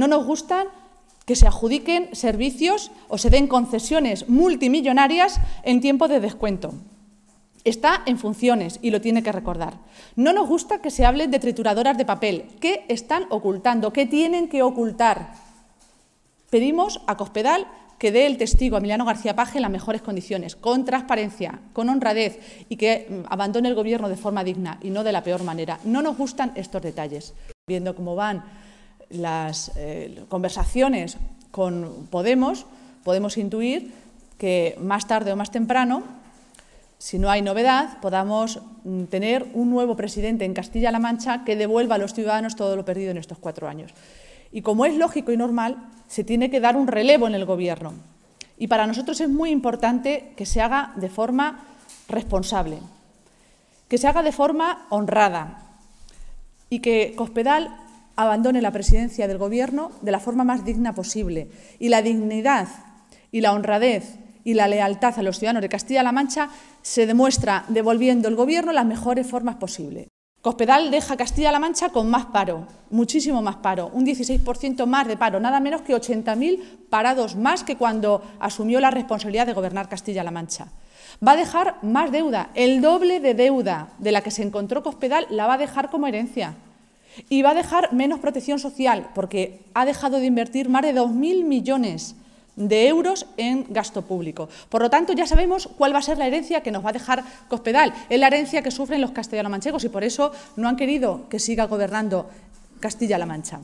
No nos gustan que se adjudiquen servicios o se den concesiones multimillonarias en tiempo de descuento. Está en funciones y lo tiene que recordar. No nos gusta que se hable de trituradoras de papel. ¿Qué están ocultando? ¿Qué tienen que ocultar? Pedimos a Cospedal que dé el testigo a Emiliano García Paje en las mejores condiciones, con transparencia, con honradez y que mm, abandone el gobierno de forma digna y no de la peor manera. No nos gustan estos detalles. Viendo cómo van las eh, conversaciones con Podemos, podemos intuir que más tarde o más temprano, si no hay novedad, podamos mm, tener un nuevo presidente en Castilla-La Mancha que devuelva a los ciudadanos todo lo perdido en estos cuatro años. Y como es lógico y normal, se tiene que dar un relevo en el Gobierno. Y para nosotros es muy importante que se haga de forma responsable, que se haga de forma honrada y que Cospedal abandone la presidencia del Gobierno de la forma más digna posible. Y la dignidad y la honradez y la lealtad a los ciudadanos de Castilla-La Mancha se demuestra devolviendo el Gobierno las mejores formas posibles. Cospedal deja Castilla-La Mancha con más paro, muchísimo más paro, un 16% más de paro, nada menos que 80.000 parados más que cuando asumió la responsabilidad de gobernar Castilla-La Mancha. Va a dejar más deuda, el doble de deuda de la que se encontró Cospedal la va a dejar como herencia. Y va a dejar menos protección social, porque ha dejado de invertir más de 2.000 millones de euros en gasto público. Por lo tanto, ya sabemos cuál va a ser la herencia que nos va a dejar Cospedal. Es la herencia que sufren los castellano-manchegos y por eso no han querido que siga gobernando Castilla-La Mancha.